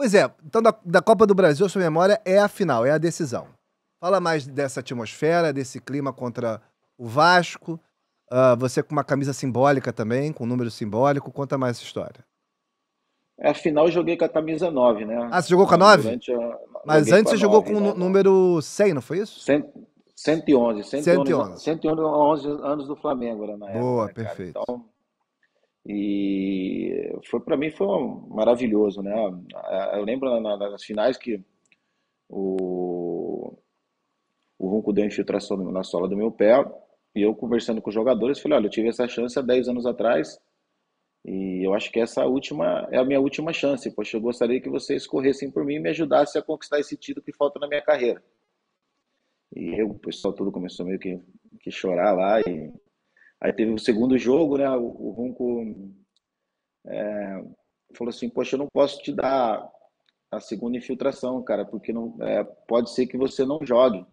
Pois é, então da, da Copa do Brasil, sua memória é a final, é a decisão. Fala mais dessa atmosfera, desse clima contra o Vasco. Uh, você com uma camisa simbólica também, com um número simbólico. Conta mais essa história. É, final eu joguei com a camisa 9, né? Ah, você jogou com a 9? A... Mas antes você 9, jogou com então. o né? número 100, não foi isso? 111. 111. 111 anos do Flamengo era né, na época. Boa, né, perfeito. Então, e foi para mim foi um, maravilhoso, né? É, eu lembro na, na, nas finais que o, o ronco deu infiltração na sola do meu pé e eu conversando com os jogadores, falei, olha, eu tive essa chance há 10 anos atrás e eu acho que essa última é a minha última chance, poxa, eu gostaria que vocês corressem por mim e me ajudassem a conquistar esse título que falta na minha carreira. E eu, o pessoal todo começou meio que, que chorar lá e Aí teve o segundo jogo, né? O, Ronco é, falou assim: Poxa, eu não posso te dar a segunda infiltração, cara, porque não é, pode ser que você não jogue.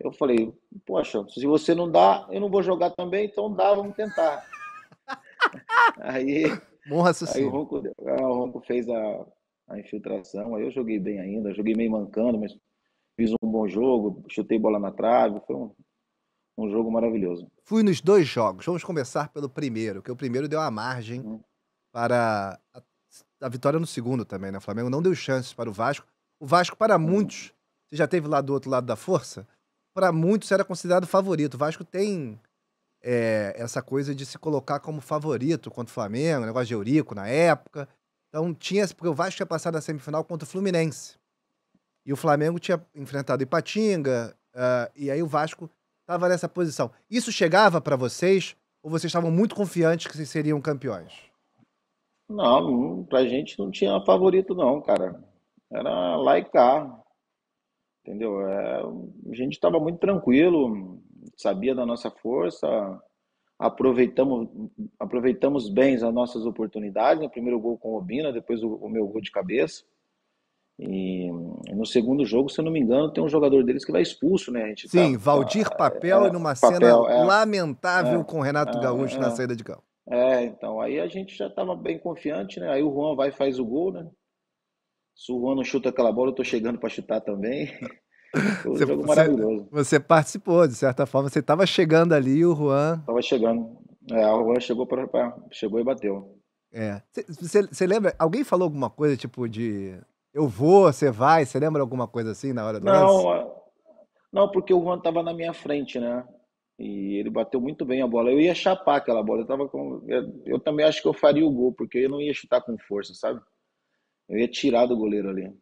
Eu falei: Poxa, se você não dá, eu não vou jogar também, então dá, vamos tentar. aí, Bom aí o Ronco, é, o Ronco fez a, a infiltração. Aí eu joguei bem ainda, joguei meio mancando, mas fiz um bom jogo, chutei bola na trave, foi um, um jogo maravilhoso. Fui nos dois jogos. Vamos começar pelo primeiro, que o primeiro deu a margem hum. para a, a, vitória no segundo também, né? O Flamengo não deu chances para o Vasco. O Vasco, para hum. muitos, você já teve lá do outro lado da força, para muitos era considerado favorito. O Vasco tem é, essa coisa de se colocar como favorito contra o Flamengo, negócio de Eurico na época. Então tinha, porque o Vasco tinha passado na semifinal contra o Fluminense. E o Flamengo tinha enfrentado Ipatinga, uh, e aí o Vasco estava nessa posição. Isso chegava para vocês ou vocês estavam muito confiantes que vocês seriam campeões? Não, a gente não tinha favorito não, cara. Era lá e cá. Entendeu? É, a gente estava muito tranquilo, sabia da nossa força, aproveitamos, aproveitamos bem as nossas oportunidades. O né? primeiro gol com o depois o, o meu gol de cabeça. E no segundo jogo, se eu não me engano, tem um jogador deles que vai expulso, né? A gente Sim, tá, Valdir tá, Papel é, numa papel, cena é, lamentável é, com o Renato é, Gaúcho na é. saída de campo. É, então aí a gente já estava bem confiante, né? Aí o Juan vai e faz o gol, né? Se o Juan não chuta aquela bola, eu tô chegando para chutar também. Foi um você, jogo maravilhoso. Você, você, participou, de certa forma, você estava chegando ali, o Juan. Tava chegando. É, o Juan chegou, para chegou e bateu. É. Você lembra? Alguém falou alguma coisa tipo de eu vou, você vai, você lembra alguma coisa assim na hora do não, lance? Ah, não, porque o Juan estava na minha frente, né? E ele bateu muito bem a bola. Eu ia chapar aquela bola. Eu, tava com... eu também acho que eu faria o gol, porque eu não ia chutar com força, sabe? Eu ia tirar do goleiro ali.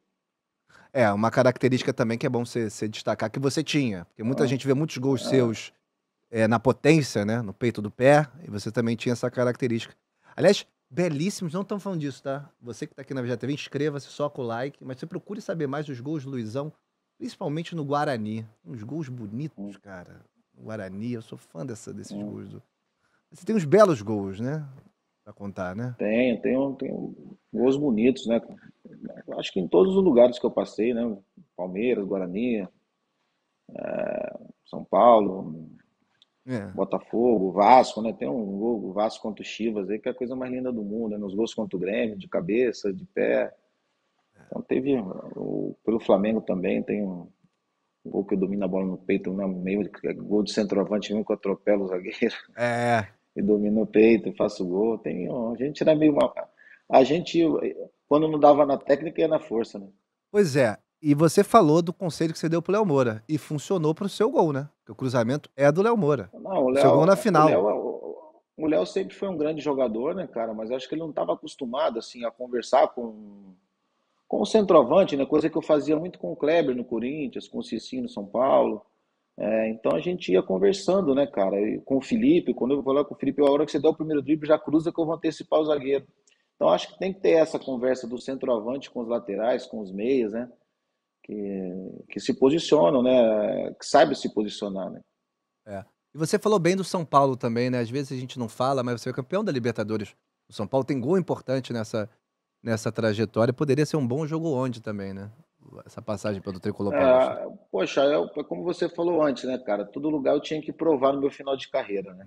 É, uma característica também que é bom você destacar, que você tinha. Porque muita ah, gente vê muitos gols ah. seus é, na potência, né? No peito do pé, e você também tinha essa característica. Aliás, belíssimos. Não estamos falando disso, tá? Você que está aqui na VGA TV, inscreva-se, só com o like. Mas você procure saber mais dos gols do Luizão, principalmente no Guarani. Uns gols bonitos, hum. cara. Guarani, eu sou fã dessa, desses hum. gols. Do... Você tem uns belos gols, né? Pra contar, né? Tenho, tenho, tenho gols bonitos, né? Acho que em todos os lugares que eu passei, né? Palmeiras, Guarani, é, São Paulo, é. Botafogo, Vasco, né? Tem um gol, Vasco contra o Chivas aí, que é a coisa mais linda do mundo, né? Nos gols contra o Grêmio, de cabeça, de pé. Então teve. O, pelo Flamengo também tem um, um gol que domina a bola no peito, no né? meio, é gol de centroavante, um que atropela o zagueiro. É. E domina o peito, faço gol. Tem, a gente era meio. Uma, a gente, quando não dava na técnica, ia na força, né? Pois é, e você falou do conselho que você deu pro Léo Moura. E funcionou pro seu gol, né? Porque o cruzamento é do Léo Moura. Não, o Léo, seu gol na final. É o Léo, o Léo sempre foi um grande jogador, né, cara? Mas acho que ele não estava acostumado, assim, a conversar com, com o centroavante, né? Coisa que eu fazia muito com o Kleber no Corinthians, com o Cicinho no São Paulo. É, então a gente ia conversando, né, cara? E com o Felipe, quando eu vou com o Felipe, a hora que você der o primeiro drible, já cruza que eu vou antecipar o zagueiro. Então acho que tem que ter essa conversa do centroavante com os laterais, com os meias, né? que, que se posicionam, né? Que sabem se posicionar, né? É. E você falou bem do São Paulo também, né? Às vezes a gente não fala, mas você é campeão da Libertadores. O São Paulo tem gol importante nessa, nessa trajetória. Poderia ser um bom jogo onde também, né? Essa passagem pelo Tricolor Paulista. Ah, é, poxa, é como você falou antes, né, cara? Todo lugar eu tinha que provar no meu final de carreira, né?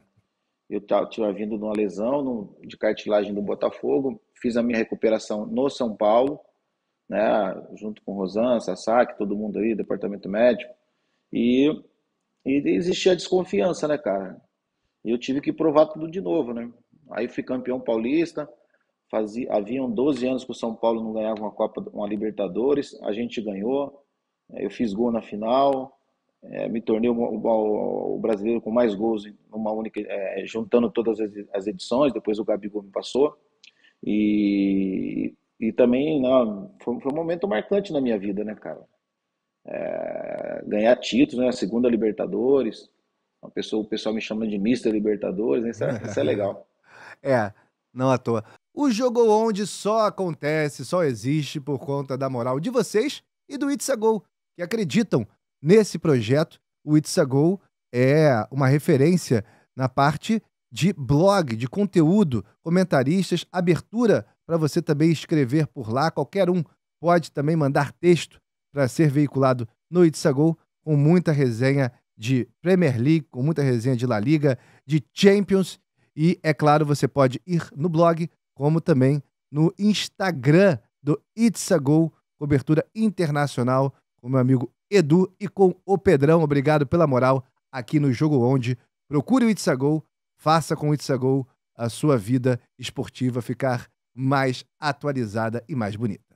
Eu estava vindo de uma lesão no, de cartilagem do Botafogo, fiz a minha recuperação no São Paulo, né, junto com Rosan, Sasaki, todo mundo aí, departamento médico. E, e existia a desconfiança, né, cara? E eu tive que provar tudo de novo, né? Aí fui campeão paulista, fazia, haviam 12 anos que o São Paulo não ganhava uma Copa, uma Libertadores, a gente ganhou, eu fiz gol na final, é, me tornei o, o, o, brasileiro com mais gols numa única, é, juntando todas as, as edições, depois o Gabigol me passou. E e também não, né, foi, foi, um momento marcante na minha vida, né, cara? É, ganhar títulos, né? Segunda Libertadores. Uma pessoa, o pessoal me chama de Mr. Libertadores, né? Isso é, isso é legal. É, não à toa. O jogo onde só acontece, só existe por conta da moral de vocês e do It's a Go, que acreditam nesse projeto. O It's a Go é uma referência na parte de blog, de conteúdo, comentaristas, abertura para você também escrever por lá. Qualquer um pode também mandar texto para ser veiculado no It's Go, com muita resenha de Premier League, com muita resenha de La Liga, de Champions. E, é claro, você pode ir no blog, como também no Instagram do It's a Go, cobertura internacional, com meu amigo Edu e com o Pedrão. Obrigado pela moral aqui no Jogo Onde. Procure o It's a Go, Faça com o It's a Go a sua vida esportiva ficar mais atualizada e mais bonita.